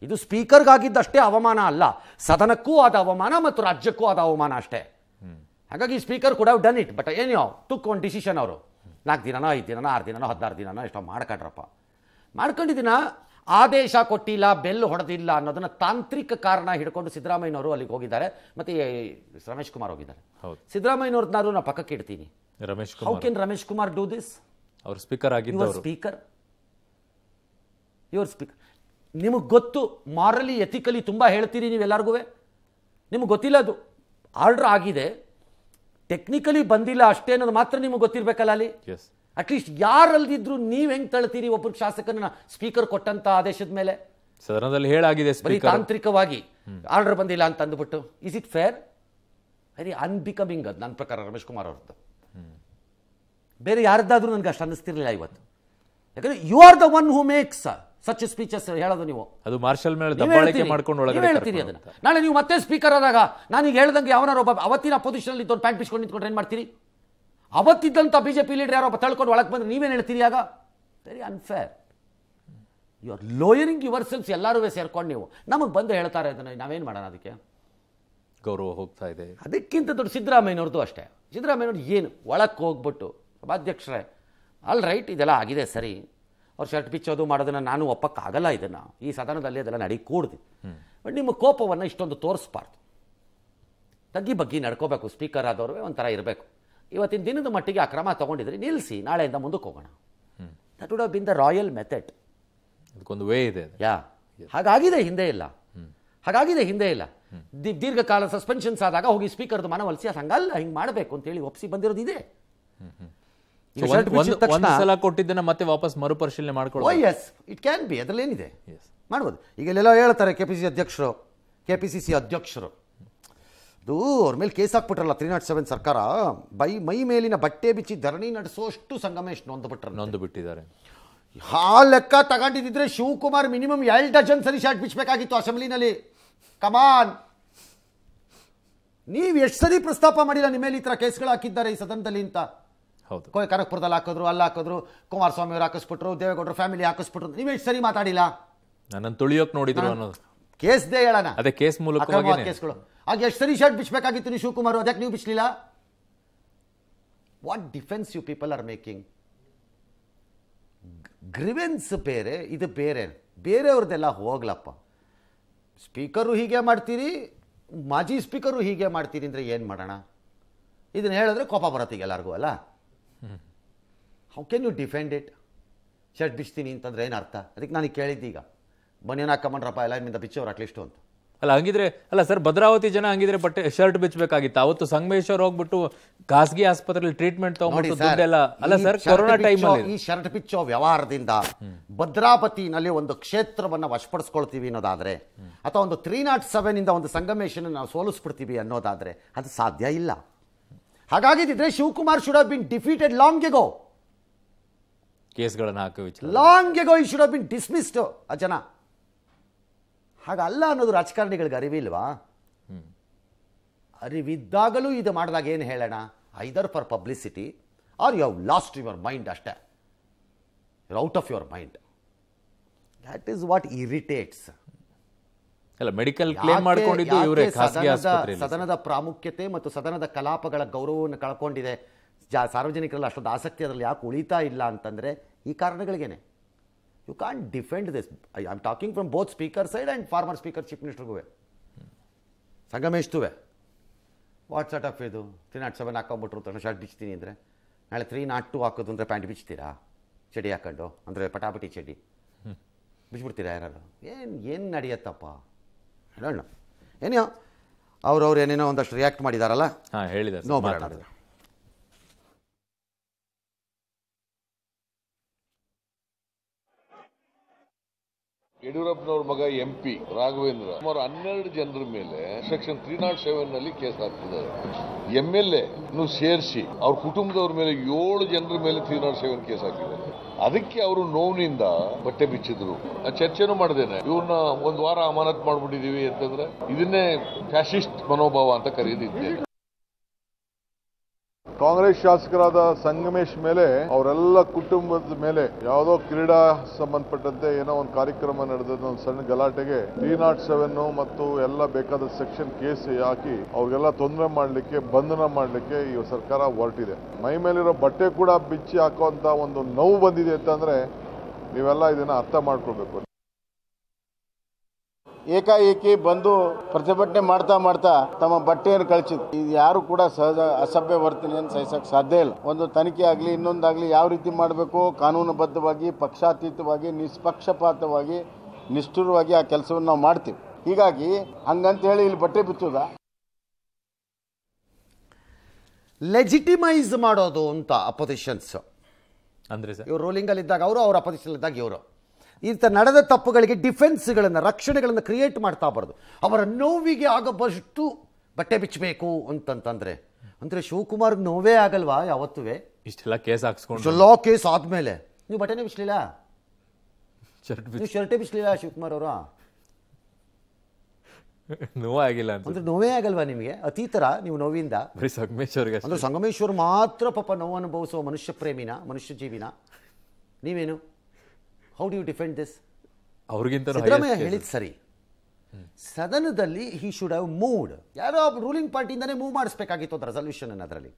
ಇದು ಸ್ಪೀಕರ್ಗಾಗಿದ್ದಷ್ಟೇ ಅವಮಾನ ಅಲ್ಲ ಸದನಕ್ಕೂ ಆದ ಅವಮಾನ ಮತ್ತು ರಾಜ್ಯಕ್ಕೂ ಆದ ಅವಮಾನ ಅಷ್ಟೇ ಹಾಗಾಗಿ ಸ್ಪೀಕರ್ ಕೂಡ ಡನ್ ಇಟ್ ಬಟ್ ಯಾವ ಟುಕ್ ಒನ್ ಡಿಸಿಷನ್ ಅವರು ನಾಲ್ಕು ದಿನನೋ ಐದು ದಿನನೋ ಆರು ದಿನನೋ ಹದಿನಾರು ದಿನನೋ ಎಷ್ಟೋ ಮಾಡ್ಕೊಂಡ್ರಪ್ಪ ಮಾಡ್ಕೊಂಡಿದ್ದೀನ ಆದೇಶ ಕೊಟ್ಟಿಲ್ಲ ಬೆಲ್ ಹೊಡೆದಿಲ್ಲ ಅನ್ನೋದನ್ನ ತಾಂತ್ರಿಕ ಕಾರಣ ಹಿಡ್ಕೊಂಡು ಸಿದ್ದರಾಮಯ್ಯನವರು ಅಲ್ಲಿಗೆ ಹೋಗಿದ್ದಾರೆ ಮತ್ತೆ ರಮೇಶ್ ಕುಮಾರ್ ಹೋಗಿದ್ದಾರೆ ಸಿದ್ದರಾಮಯ್ಯನವ್ರದ್ದು ನಾನು ಪಕ್ಕಕ್ಕೆ ಇಡ್ತೀನಿ Ramesh how can Ramesh Kumar do this ಅವ್ರ ಸ್ಪೀಕರ್ ಆಗಿದ್ದು ಸ್ಪೀಕರ್ ಸ್ಪೀಕರ್ ನಿಮಗೆ ಗೊತ್ತು ಮಾರಲಿ ಎಥಿಕಲಿ ತುಂಬ ಹೇಳ್ತೀರಿ ನೀವೆಲ್ಲರಿಗೂ ನಿಮ್ಗೆ ಗೊತ್ತಿಲ್ಲ ಅದು ಆರ್ಡರ್ ಆಗಿದೆ ಟೆಕ್ನಿಕಲಿ ಬಂದಿಲ್ಲ ಅಷ್ಟೇ ಅನ್ನೋದು ಮಾತ್ರ ನಿಮಗೆ ಗೊತ್ತಿರಬೇಕಲ್ಲ ಅಲ್ಲಿ ಅಟ್ಲೀಸ್ಟ್ ಯಾರಲ್ದಿದ್ರು ನೀವು ಹೆಂಗ್ ತಳ್ತೀರಿ ಒಬ್ಬರು ಶಾಸಕನ ಸ್ಪೀಕರ್ ಕೊಟ್ಟಂತ ಆದೇಶದ ಮೇಲೆ ಸದನದಲ್ಲಿ ಹೇಳಾಗಿದೆ ತಾಂತ್ರಿಕವಾಗಿ ಆರ್ಡರ್ ಬಂದಿಲ್ಲ ಅಂತ ಅಂದ್ಬಿಟ್ಟು is it fair very unbecoming ಅದು ನನ್ನ ಪ್ರಕಾರ ರಮೇಶ್ ಕುಮಾರ್ ಅವ್ರದ್ದು ಬೇರೆ ಯಾರ್ದಾದ್ರೂ ನನಗೆ ಅಷ್ಟು ಅನ್ನಿಸ್ತಿರ್ಲಿಲ್ಲ ಇವತ್ತು ಯಾಕಂದ್ರೆ you are the one who makes such speeches ಹೇಳೋದು ನೀವು ಅದು ಮಾರ್ಷಲ್ ಮೇಲೆ ದಬ್ಬಾಳಿಕೆ ಮಾಡ್ಕೊಂಡು ಒಳಗಡೆ ಹೇಳ್ತೀರಿ ಅದನ್ನ ನಾಳೆ ನೀವು ಮತ್ತೆ ಸ್ಪೀಕರ್ ಆದಾಗ ನಾನೀಗ ಹೇಳ್ದಂಗೆ ಯಾವನಾರು ಒಬ್ಬ ಅವತ್ತಿನ ಪೊಸಿಷನ್ ಇದ್ದವ್ರು ಪ್ಯಾಂಟ್ ಬಿಸ್ಕೊಂಡು ನಿಂತ್ಕೊಂಡು ಏನ್ ಮಾಡ್ತೀರಿ ಅವತ್ತಿದ್ದಂಥ ಬಿ ಜೆ ಪಿ ಲೀಡರ್ ಯಾರೊಬ್ಬ ತಳ್ಕೊಂಡು ಒಳಗೆ ಬಂದ್ರೆ ನೀವೇನು ಹೇಳ್ತೀರಿ ಆಗ very unfair you are lowering yourselves ಎಲ್ಲರೂ ಸೇರ್ಕೊಂಡು ನೀವು ನಮಗೆ ಬಂದು ಹೇಳ್ತಾರೆ ಅದನ್ನ ನಾವೇನು ಮಾಡೋಣ ಅದಕ್ಕೆ ಗೌರವ ಹೋಗ್ತಾ ಇದೆ ಅದಕ್ಕಿಂತ ದೊಡ್ಡ ಸಿದ್ದರಾಮಯ್ಯನವ್ರದ್ದು ಅಷ್ಟೇ ಸಿದ್ದರಾಮಯ್ಯನವ್ರು ಏನು ಒಳಕ್ಕೆ ಹೋಗ್ಬಿಟ್ಟು ಸಭಾಧ್ಯಕ್ಷರೇ ಆಲ್ ರೈಟ್ ಇದೆಲ್ಲ ಆಗಿದೆ ಸರಿ ಅವ್ರು ಶರ್ಟ್ ಬಿಚ್ಚೋದು ಮಾಡೋದನ್ನು ನಾನು ಒಪ್ಪಕ್ಕಾಗಲ್ಲ ಇದನ್ನು ಈ ಸದನದಲ್ಲಿ ಅದೆಲ್ಲ ನಡಿ ಬಟ್ ನಿಮ್ಮ ಕೋಪವನ್ನು ಇಷ್ಟೊಂದು ತೋರಿಸ್ಬಾರ್ದು ತಗ್ಗಿ ಬಗ್ಗಿ ನಡ್ಕೋಬೇಕು ಸ್ಪೀಕರ್ ಆದವ್ರಿಗೆ ಒಂಥರ ಇರಬೇಕು ಇವತ್ತಿನ ದಿನದ ಮಟ್ಟಿಗೆ ಆ ಕ್ರಮ ತೊಗೊಂಡಿದ್ರೆ ನಿಲ್ಲಿಸಿ ನಾಳೆಯಿಂದ ಮುಂದಕ್ಕೆ ಹೋಗೋಣ that would been the royal method ಅದಕ್ಕೊಂದು ವೇ ಇದೆ ಯಾ ಹಾಗಾಗಿದೆ ಹಿಂದೆ ಇಲ್ಲ ಹಾಗಾಗಿದೆ ಹಿಂದೆ ಇಲ್ಲ ದೀರ್ಘಕಾಲ ಸಸ್ಪೆನ್ಷನ್ಸ್ ಆದಾಗ ಹೋಗಿ ಸ್ಪೀಕರ್ದು ಮನವೊಲಿಸಿ ಅದು ಹಂಗಲ್ಲ ಹಿಂಗೆ ಮಾಡಬೇಕು ಅಂತೇಳಿ ಒಪ್ಪಿಸಿ ಬಂದಿರೋದಿದೆ ಸಲ ಕೊಟ್ಟಿದ್ದನ್ನ ಮತ್ತೆ ವಾಪಸ್ ಮರುಪರಿಶೀಲನೆ ಮಾಡ್ಕೊಳ್ಳೋ yes oh, it can be ಅದರಲ್ಲಿ ಏನಿದೆ ಮಾಡ್ಬೋದು ಈಗ ಇಲ್ಲೆಲ್ಲ ಹೇಳ್ತಾರೆ ಕೆ ಪಿ ಸಿ ಅಧ್ಯಕ್ಷರು ಕೆ ಪಿ ಸಿ ಸಿ ಅಧ್ಯಕ್ಷರು ಅದು ಅವ್ರ ಮೇಲೆ ಕೇಸ್ ಹಾಕ್ಬಿಟ್ರಲ್ಲ ತ್ರೀ ನಾಟ್ ಸೆವೆನ್ ಸರ್ಕಾರ ಬೈ ಮೈ ಮೇಲಿನ ಬಟ್ಟೆ ಬಿಚ್ಚಿ ಧರಣಿ ನಡೆಸೋಷ್ಟು ಸಂಗಮೇಶ್ ನೊಂದು ನೊಂದು ಬಿಟ್ಟಿದ್ದಾರೆ ಆ ಲೆಕ್ಕ ತಗೊಂಡಿದ್ರೆ ಶಿವಕುಮಾರ್ ಮಿನಿಮಮ್ ಎರಡು ಡಜನ್ ಸರಿ ಶಾಟ್ ಬಿಚ್ಚಬೇಕಾಗಿತ್ತು ಅಸೆಂಬ್ಲಿನಲ್ಲಿ ಕಮಾನ್ ನೀವು ಎಷ್ಟು ಸರಿ ಪ್ರಸ್ತಾಪ ಮಾಡಿಲ್ಲ ನಿಮ್ಮ ಮೇಲೆ ಈ ಥರ ಕೇಸ್ಗಳು ಹಾಕಿದ್ದಾರೆ ಈ ಸದನದಲ್ಲಿ ಅಂತ ಹೌದು ಕನಕಪುರದಲ್ಲಿ ಹಾಕಿದ್ರು ಅಲ್ಲಿ ಹಾಕಿದ್ರು ಕುಮಾರಸ್ವಾಮಿ ಅವ್ರು ಹಾಕಿಸ್ಬಿಟ್ರು ದೇವೇಗೌಡರು ಫ್ಯಾಮಿಲಿ ಹಾಕಿಸ್ಬಿಟ್ರು ನೀವೇ ಸರಿ ಮಾತಾಡಿಲ್ಲ ನನ್ನನ್ನು ತುಳಿಯೋಕೆ ನೋಡಿದ್ರು ಅನ್ನೋದು ದೇ ಹೇಳಣ ಅದೇ ಕೇಸ್ ಮೂಲಕ ಕೇಸ್ಗಳು ಹಾಗೆ ಎಷ್ಟು ಸರಿ ಶರ್ಟ್ ಬಿಚ್ಚಬೇಕಾಗಿತ್ತು ನೀವು ಶಿವಕುಮಾರ್ ಅದಕ್ಕೆ ನೀವು ಬಿಚ್ಚಲಿಲ್ಲ what defence you people are making grievance ಬೇರೆ ಇದು ಬೇರೆ ಬೇರೆಯವ್ರದ್ದೆಲ್ಲ ಹೋಗ್ಲಪ್ಪ ಸ್ಪೀಕರು ಹೀಗೆ ಮಾಡ್ತೀರಿ ಮಾಜಿ ಸ್ಪೀಕರು ಹೀಗೆ ಮಾಡ್ತೀರಿ ಅಂದರೆ ಏನು ಮಾಡೋಣ ಇದನ್ನು ಹೇಳಿದ್ರೆ ಕೋಪ ಬರತ್ತೀಗ ಎಲ್ಲರಿಗೂ ಅಲ್ಲ how can you defend it shirt ಬಿಚ್ತೀನಿ ಅಂತಂದ್ರೆ ಏನು ಅರ್ಥ ಅದಕ್ಕೆ ನಾನು ಕೇಳಿದ್ದೀಗ ಮನೇನ ಹಾಕೊಂಬಂಡ್ರಪ್ಪ ಎಲ್ಲ ನಿಮ್ಮಿಂದ ಬಿಚ್ಚೋರು ಅಟ್ಲೀಸ್ಟು ಅಂತ ಅಲ್ಲ ಹಂಗಿದ್ರೆ ಅಲ್ಲ ಸರ್ ಭದ್ರಾವತಿ ಜನ ಹಂಗಿದ್ರೆ ಬಟ್ಟೆ ಶರ್ಟ್ ಬಿಚ್ಚಬೇಕಾಗಿತ್ತು ಅವತ್ತು ಸಂಗಮೇಶ್ವರ್ ಹೋಗ್ಬಿಟ್ಟು ಖಾಸಗಿ ಆಸ್ಪತ್ರೆಯಲ್ಲಿ ಟ್ರೀಟ್ಮೆಂಟ್ ತಗೊಂಡು ಅಲ್ಲ ಸರ್ ಕೊರೋನಾ ಟೈಮ್ ಈ ಶರ್ಟ್ ಬಿಚ್ಚೋ ವ್ಯವಹಾರದಿಂದ ಭದ್ರಾವತಿನಲ್ಲಿ ಒಂದು ಕ್ಷೇತ್ರವನ್ನು ವಶಪಡಿಸ್ಕೊಳ್ತೀವಿ ಅನ್ನೋದಾದ್ರೆ ಅಥವಾ ಒಂದು ತ್ರೀ ನಾಟ್ ಸೆವೆನ್ ಇಂದ ಒಂದು ಸಂಗಮೇಶನ ನಾವು ಸೋಲಿಸ್ಬಿಡ್ತೀವಿ ಅನ್ನೋದಾದ್ರೆ ಅದು ಸಾಧ್ಯ ಇಲ್ಲ ಹಾಗಾಗಿದ್ದರೆ Shivakumar should been defeated long ago ಕೇಸ್ಗಳನ್ನು ಹಾಕೋ ವಿಚಾರ ಲಾಂಗ್ ಎಗೋ ಈ ಶುಡ್ ಬಿನ್ ಡಿಸ್ಮಿಸ್ಡ್ ಆ ಜನ ಹಾಗಲ್ಲ ಅನ್ನೋದು ರಾಜಕಾರಣಿಗಳಿಗೆ ಅರಿವಿಲ್ವಾ ಅರಿವಿದ್ದಾಗಲೂ ಇದು ಮಾಡಿದಾಗ ಏನು ಹೇಳೋಣ either for publicity or you have lost your mind ಅಷ್ಟೇ out of your mind that is what irritates ಅಲ್ಲ ಮೆಡಿಕಲ್ ಕ್ಲೇಮ್ ಮಾಡಿಕೊಂಡಿದ್ದು ಇವರೇ ಸದನದ ಪ್ರಾಮುಖ್ಯತೆ ಮತ್ತು ಸದನದ ಕಲಾಪಗಳ ಗೌರವವನ್ನು ಕಳ್ಕೊಂಡಿದೆ ಜಾ ಸಾರ್ವಜನಿಕರಲ್ಲಿ ಅಷ್ಟೊಂದು ಆಸಕ್ತಿ ಅದರಲ್ಲಿ ಯಾಕೆ ಉಳಿತಾ ಇಲ್ಲ ಅಂತಂದರೆ ಈ ಕಾರಣಗಳಿಗೇನೆ you can't defend this I am talking from both speaker side and former speaker chief ತುವೆ ಸಂಗಮೇಶ್ತುವೆ ವಾಟ್ಸಟಪ್ ಇದು ತ್ರೀ ನಾಟ್ ಸೆವೆನ್ ಹಾಕೊಂಬಿಟ್ರು ತಣ್ಣ ಶರ್ಟ್ ಬಿಚ್ತೀನಿ ಅಂದರೆ ನಾಳೆ ತ್ರೀ ನಾಟ್ ಟು ಹಾಕೋದು ಅಂದರೆ ಪ್ಯಾಂಟ್ ಬಿಚ್ತೀರಾ ಚಡಿ ಹಾಕೊಂಡು ಅಂದರೆ ಪಟಾಪಟಿ ಚಡಿ ಬಿಚ್ಚಿಬಿಡ್ತೀರಾ ಯಾರು ಏನು ಏನು ನಡೆಯತ್ತಪ್ಪ ಹೇಳೋಣ ಏನೋ ಅವ್ರವ್ರು ಏನೇನೋ ಒಂದಷ್ಟು ರಿಯಾಕ್ಟ್ ಮಾಡಿದಾರಲ್ಲ ಹಾಂ ಹೇಳಿದ್ದಾರೆ ನೋ ಯಡಿಯೂರಪ್ಪನವ್ರ ಮಗ ಎಂ ಪಿ ರಾಘವೇಂದ್ರ ಸುಮಾರು ಹನ್ನೆರಡು ಜನರ ಮೇಲೆ ಸೆಕ್ಷನ್ ತ್ರೀ ನಾಟ್ ಸೆವೆನ್ ನಲ್ಲಿ ಕೇಸ್ ಹಾಕ್ತಿದ್ದಾರೆ ಎಂ ಎಲ್ ಎನ್ನು ಸೇರಿಸಿ ಅವ್ರ ಕುಟುಂಬದವ್ರ ಮೇಲೆ ಏಳು ಜನರ ಮೇಲೆ ತ್ರೀ ನಾಟ್ ಸೆವೆನ್ ಕೇಸ್ ಹಾಕಿದ್ದಾರೆ ಅದಕ್ಕೆ ಅವರು ನೋವಿನಿಂದ ಬಟ್ಟೆ ಬಿಚ್ಚಿದ್ರು ಚರ್ಚೆನೂ ಮಾಡ್ದೇನೆ ಇವ್ರನ್ನ ಒಂದು ವಾರ ಅಮಾನತ್ ಮಾಡ್ಬಿಟ್ಟಿದೀವಿ ಅಂತಂದ್ರೆ ಇದನ್ನೇ ಫ್ಯಾಶಿಸ್ಟ್ ಮನೋಭಾವ ಅಂತ ಕರೆಯದಿದ್ದೇನೆ ಕಾಂಗ್ರೆಸ್ ಶಾಸಕರಾದ ಸಂಗಮೇಶ್ ಮೇಲೆ ಅವರೆಲ್ಲ ಕುಟುಂಬದ ಮೇಲೆ ಯಾವುದೋ ಕ್ರೀಡಾ ಸಂಬಂಧಪಟ್ಟಂತೆ ಏನೋ ಒಂದು ಕಾರ್ಯಕ್ರಮ ನಡೆದ ಒಂದು ಸಣ್ಣ ಗಲಾಟೆಗೆ ತ್ರೀ ನಾಟ್ ಸೆವೆನ್ ಮತ್ತು ಎಲ್ಲ ಬೇಕಾದ ಸೆಕ್ಷನ್ ಕೇಸ್ ಹಾಕಿ ಅವ್ರಿಗೆಲ್ಲ ತೊಂದರೆ ಮಾಡಲಿಕ್ಕೆ ಬಂಧನ ಮಾಡಲಿಕ್ಕೆ ಈ ಸರ್ಕಾರ ಹೊರಟಿದೆ ಮೈ ಮೇಲಿರೋ ಬಟ್ಟೆ ಕೂಡ ಬಿಚ್ಚಿ ಹಾಕುವಂತ ಒಂದು ನೋವು ಬಂದಿದೆ ಅಂತಂದ್ರೆ ನೀವೆಲ್ಲ ಇದನ್ನ ಅರ್ಥ ಮಾಡ್ಕೊಳ್ಬೇಕು ಏಕಾಏಕಿ ಬಂದು ಪ್ರತಿಭಟನೆ ಮಾಡ್ತಾ ಮಾಡ್ತಾ ತಮ್ಮ ಬಟ್ಟೆಯನ್ನು ಕಳಿಸಿದ್ರು ಇದು ಯಾರು ಕೂಡ ಸಹಜ ಅಸಭ್ಯ ಅಂತ ಸಹಿಸಕ್ಕೆ ಸಾಧ್ಯ ಇಲ್ಲ ಒಂದು ತನಿಖೆ ಆಗಲಿ ಇನ್ನೊಂದಾಗಲಿ ಯಾವ ರೀತಿ ಮಾಡಬೇಕು ಕಾನೂನುಬದ್ಧವಾಗಿ ಪಕ್ಷಾತೀತವಾಗಿ ನಿಷ್ಪಕ್ಷಪಾತವಾಗಿ ನಿಷ್ಠುರವಾಗಿ ಆ ಕೆಲಸವನ್ನು ನಾವು ಮಾಡ್ತೀವಿ ಹೀಗಾಗಿ ಹಂಗಂತ ಹೇಳಿ ಇಲ್ಲಿ ಬಟ್ಟೆ ಬಿತ್ತದ ಲೆಜಿಟಿಮೈಸ್ ಮಾಡೋದು ಅಂತ ಅಪೋಸಿಷನ್ಸ್ ಅಂದರೆ ರೂಲಿಂಗಲ್ಲಿ ಇದ್ದಾಗ ಅವರು ಅವ್ರ ಅಪೋಸಿಷನ್ ಇದ್ದಾಗ ಇವರು ಇಂಥ ನಡೆದ ತಪ್ಪುಗಳಿಗೆ ಡಿಫೆನ್ಸ್ಗಳನ್ನು ರಕ್ಷಣೆಗಳನ್ನು ಕ್ರಿಯೇಟ್ ಮಾಡ್ತಾ ಅವರ ನೋವಿಗೆ ಆಗಬಷ್ಟು ಬಟ್ಟೆ ಬಿಚ್ಚಬೇಕು ಅಂತಂತಂದರೆ ಅಂದರೆ ಶಿವಕುಮಾರ್ ನೋವೇ ಆಗಲ್ವಾ ಯಾವತ್ತೂ ಇಷ್ಟೆಲ್ಲ ಕೇಸ್ ಹಾಕ್ಸ್ಕೊಂಡು ಲಾ ಕೇಸ್ ಆದಮೇಲೆ ನೀವು ಬಟ್ಟೆನೇ ಬಿಚ್ಚಲಿಲ್ಲ ಶರ್ಟ್ ನೀವು ಶರ್ಟೇ ಬಿಚ್ಚಲಿಲ್ಲ ಶಿವಕುಮಾರ್ ಅವರು ನೋವೇ ಆಗಿಲ್ಲ ಅಂದ್ರೆ ನೋವೇ ಆಗಲ್ವಾ ನಿಮಗೆ ಅತೀತರ ಥರ ನೀವು ನೋವಿಂದ ಬರೀ ಸಂಗಮೇಶ್ವರ್ಗೆ ಅಂದ್ರೆ ಸಂಗಮೇಶ್ವರ್ ಮಾತ್ರ ಪಾಪ ನೋವು ಅನುಭವಿಸುವ ಮನುಷ್ಯ ಪ್ರೇಮಿನ ಮನುಷ್ಯ ಜೀವಿನ ನೀವೇನು ಹೌ ಡು ಡಿಫೆಂಡ್ ದಿಸ್ ಅವ್ರಿಗಿಂತ ಸಿದ್ದರಾಮಯ್ಯ ಹೇಳಿದ ಸರಿ ಸದನದಲ್ಲಿ ಹಿ ಶುಡ್ ಹ್ಯಾವ್ ಮೂವ್ಡ್ ಯಾರೋ ರೂಲಿಂಗ್ ಪಾರ್ಟಿಯಿಂದನೇ ಮೂವ್ ಮಾಡಿಸ್ಬೇಕಾಗಿತ್ತು ಅದರ ರೆಸಲ್ಯೂಷನ್ ಅದರಲ್ಲಿ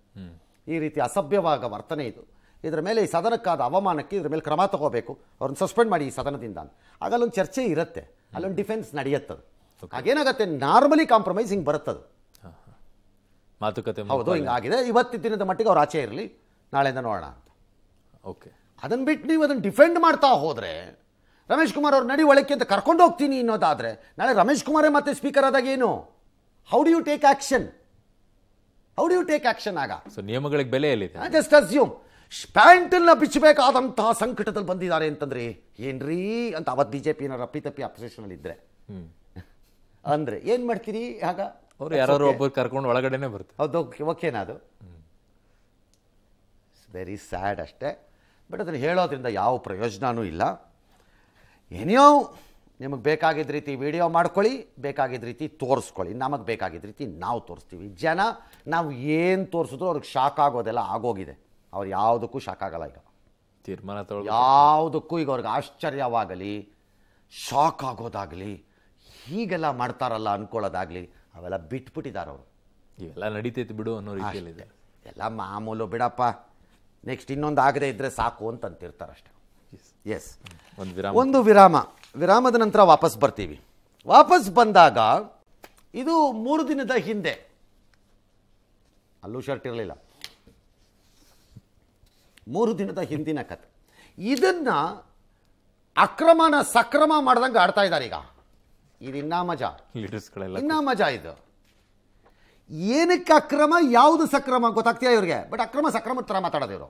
ಈ ರೀತಿ ಅಸಭ್ಯವಾದ ವರ್ತನೆ ಇದು ಇದರ ಮೇಲೆ ಈ ಸದನಕ್ಕಾದ ಅವಮಾನಕ್ಕೆ ಇದ್ರ ಮೇಲೆ ಕ್ರಮ ತಗೋಬೇಕು ಅವ್ರನ್ನ ಸಸ್ಪೆಂಡ್ ಮಾಡಿ ಈ ಸದನದಿಂದ ಆಗಲ್ಲೊಂದು ಚರ್ಚೆ ಇರುತ್ತೆ ಅಲ್ಲೊಂದು ಡಿಫೆನ್ಸ್ ನಡೆಯುತ್ತದೆ ಹಾಗೇನಾಗತ್ತೆ ನಾರ್ಮಲಿ ಕಾಂಪ್ರಮೈಸ್ ಹಿಂಗೆ ಬರುತ್ತದು ಮಾತುಕತೆ ಹೌದು ಹಿಂಗಾಗಿದೆ ಇವತ್ತಿನ ದಿನದ ಮಟ್ಟಿಗೆ ಅವ್ರು ಆಚೆ ಇರಲಿ ನಾಳೆಯಿಂದ ನೋಡೋಣ ಅಂತ ಓಕೆ ಅದನ್ನು ಬಿಟ್ಟು ನೀವು ಅದನ್ನು ಡಿಫೆಂಡ್ ಮಾಡ್ತಾ ಹೋದರೆ ರಮೇಶ್ ಕುಮಾರ್ ಅವ್ರ ನಡಿ ಒಳಕ್ಕೆ ಅಂತ ಕರ್ಕೊಂಡು ಹೋಗ್ತೀನಿ ಅನ್ನೋದಾದರೆ ನಾಳೆ ರಮೇಶ್ ಕುಮಾರೇ ಮತ್ತೆ ಸ್ಪೀಕರ್ ಆದಾಗ ಏನು how do you take action how do you take action ಆಗ ಸೊ ನಿಯಮಗಳಿಗೆ ಬೆಲೆ ಎಲ್ಲಿದೆ ಜಸ್ಟ್ ಅಸ್ಯೂಮ್ ಪ್ಯಾಂಟನ್ನ ಬಿಚ್ಚಬೇಕಾದಂತಹ ಸಂಕಟದಲ್ಲಿ ಬಂದಿದ್ದಾರೆ ಅಂತಂದ್ರೆ ಏನ್ರೀ ಅಂತ ಅವತ್ ಬಿ ಜೆ ಪಿನ ಅಪ್ಪಿತಪ್ಪಿ ಅಲ್ಲಿ ಇದ್ರೆ ಅಂದ್ರೆ ಏನು ಮಾಡ್ತೀರಿ ಆಗ ಅವ್ರು ಯಾರು ಒಬ್ಬರು ಕರ್ಕೊಂಡು ಒಳಗಡೆನೆ ಬರುತ್ತೆ ಹೌದು ಓಕೆನಾ ಅದು ವೆರಿ ಸ್ಯಾಡ್ ಅಷ್ಟೇ ಬಟ್ ಅದನ್ನು ಹೇಳೋದ್ರಿಂದ ಯಾವ ಪ್ರಯೋಜನವೂ ಇಲ್ಲ ಏನೋ ನಿಮಗೆ ಬೇಕಾಗಿದ್ದ ರೀತಿ ವಿಡಿಯೋ ಮಾಡ್ಕೊಳ್ಳಿ ಬೇಕಾಗಿದ್ದ ರೀತಿ ತೋರಿಸ್ಕೊಳ್ಳಿ ನಮಗೆ ಬೇಕಾಗಿದ್ದ ರೀತಿ ನಾವು ತೋರಿಸ್ತೀವಿ ಜನ ನಾವು ಏನು ತೋರಿಸಿದ್ರು ಅವ್ರಿಗೆ ಶಾಕ್ ಆಗೋದೆಲ್ಲ ಆಗೋಗಿದೆ ಅವ್ರು ಯಾವುದಕ್ಕೂ ಶಾಕ್ ಆಗಲ್ಲ ಈಗ ತೀರ್ಮಾನ ಯಾವುದಕ್ಕೂ ಈಗ ಅವ್ರಿಗೆ ಆಶ್ಚರ್ಯವಾಗಲಿ ಶಾಕ್ ಆಗೋದಾಗಲಿ ಹೀಗೆಲ್ಲ ಮಾಡ್ತಾರಲ್ಲ ಅನ್ಕೊಳ್ಳೋದಾಗಲಿ ಅವೆಲ್ಲ ಬಿಟ್ಬಿಟ್ಟಿದ್ದಾರೆ ಅವರು ಇವೆಲ್ಲ ನಡೀತೈತೆ ಬಿಡು ಅನ್ನೋ ರೀತಿಯಲ್ಲಿದೆ ಎಲ್ಲ ಮಾಮೂಲು ಬಿಡಪ್ಪ ನೆಕ್ಸ್ಟ್ ಇನ್ನೊಂದು ಆಗದೆ ಇದ್ರೆ ಸಾಕು ಅಂತ ಅಂತಿರ್ತಾರೆ ಅಷ್ಟೆ ಎಸ್ ಒಂದು ವಿರಾಮ ಒಂದು ವಿರಾಮ ವಿರಾಮದ ನಂತರ ವಾಪಸ್ ಬರ್ತೀವಿ ವಾಪಸ್ ಬಂದಾಗ ಇದು ಮೂರು ದಿನದ ಹಿಂದೆ ಅಲ್ಲೂ ಶರ್ಟ್ ಇರಲಿಲ್ಲ ಮೂರು ದಿನದ ಹಿಂದಿನ ಕತೆ ಇದನ್ನ ಅಕ್ರಮನ ಸಕ್ರಮ ಮಾಡ್ದಂಗೆ ಆಡ್ತಾ ಇದ್ದಾರೆ ಈಗ ಇದು ಇನ್ನೂ ಮಜಾ ಇನ್ನ ಮಜಾ ಇದು ಏನಕ್ಕೆ ಅಕ್ರಮ ಯಾವುದು ಸಕ್ರಮ ಗೊತ್ತಾಗ್ತೀಯಾ ಇವ್ರಿಗೆ ಬಟ್ ಅಕ್ರಮ ಸಕ್ರಮ ಥರ ಮಾತಾಡೋದು ಇವರು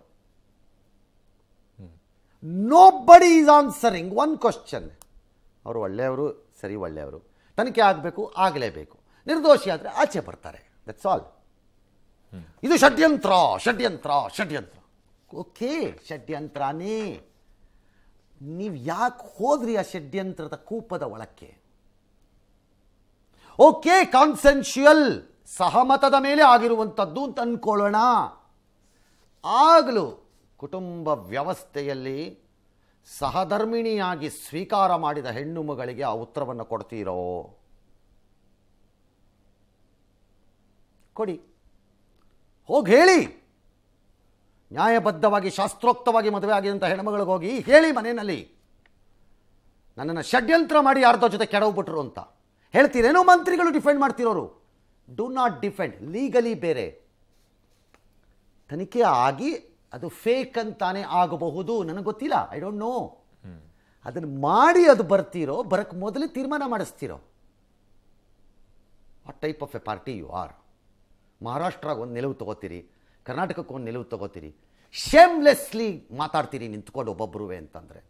ನೋ ಬಡಿ ಈಸ್ ಆನ್ಸರಿಂಗ್ ಒನ್ ಕ್ವಶನ್ ಅವರು ಒಳ್ಳೆಯವರು ಸರಿ ಒಳ್ಳೆಯವರು ತನಿಖೆ ಆಗಬೇಕು ಆಗಲೇಬೇಕು ನಿರ್ದೋಷಿ ಆದರೆ ಆಚೆ ಬರ್ತಾರೆ ದಟ್ಸ್ ಆಲ್ ಇದು ಷಡ್ಯಂತ್ರ ಷಡ್ಯಂತ್ರ ಷಡ್ಯಂತ್ರ ಓಕೆ ಷಡ್ಯಂತ್ರನೇ ನೀವು ಯಾಕೆ ಹೋದ್ರಿ ಆ ಷಡ್ಯಂತ್ರದ ಕೂಪದ ಒಳಕ್ಕೆ ಓಕೆ ಕಾನ್ಸೆನ್ಶಿಯಲ್ ಸಹಮತದ ಮೇಲೆ ಆಗಿರುವಂಥದ್ದು ಅಂತ ಅಂದ್ಕೊಳ್ಳೋಣ ಆಗಲೂ ಕುಟುಂಬ ವ್ಯವಸ್ಥೆಯಲ್ಲಿ ಸಹಧರ್ಮಿಣಿಯಾಗಿ ಸ್ವೀಕಾರ ಮಾಡಿದ ಹೆಣ್ಣು ಮಗಳಿಗೆ ಆ ಉತ್ತರವನ್ನು ಕೊಡ್ತೀರೋ ಕೊಡಿ ಹೋಗಿ ಹೇಳಿ ನ್ಯಾಯಬದ್ಧವಾಗಿ ಶಾಸ್ತ್ರೋಕ್ತವಾಗಿ ಮದುವೆ ಆಗಿದಂಥ ಹೆಣ್ಮಗಳಿಗೆ ಹೋಗಿ ಹೇಳಿ ಮನೆಯಲ್ಲಿ ನನ್ನನ್ನು ಷಡ್ಯಂತ್ರ ಮಾಡಿ ಯಾರ್ದೋ ಜೊತೆ ಕೆಡವು ಬಿಟ್ಟರು ಅಂತ ಹೇಳ್ತೀರೇನೋ ಮಂತ್ರಿಗಳು ಡಿಫೆಂಡ್ ಮಾಡ್ತಿರೋರು ಡೂ ನಾಟ್ ಡಿಫೆಂಡ್ ಲೀಗಲಿ ಬೇರೆ ತನಿಖೆ ಆಗಿ ಅದು ಫೇಕ್ ಅಂತಾನೆ ಆಗಬಹುದು ನನಗೆ ಗೊತ್ತಿಲ್ಲ ಐ ಡೋಂಟ್ ನೋ ಅದನ್ನು ಮಾಡಿ ಅದು ಬರ್ತೀರೋ ಬರಕ್ಕೆ ಮೊದಲೇ ತೀರ್ಮಾನ ಮಾಡಿಸ್ತೀರೋ what type of a party you are ಮಹಾರಾಷ್ಟ್ರಾಗ ಒಂದು ನಿಲುವು ತಗೋತೀರಿ ಕರ್ನಾಟಕಕ್ಕೆ ಒಂದು ನಿಲುವು ತಗೋತೀರಿ ಶೇಮ್ಲೆಸ್ಲಿ ಮಾತಾಡ್ತೀರಿ ನಿಂತ್ಕೊಂಡು ಒಬ್ಬೊಬ್ಬರುವೆ ಅಂತಂದರೆ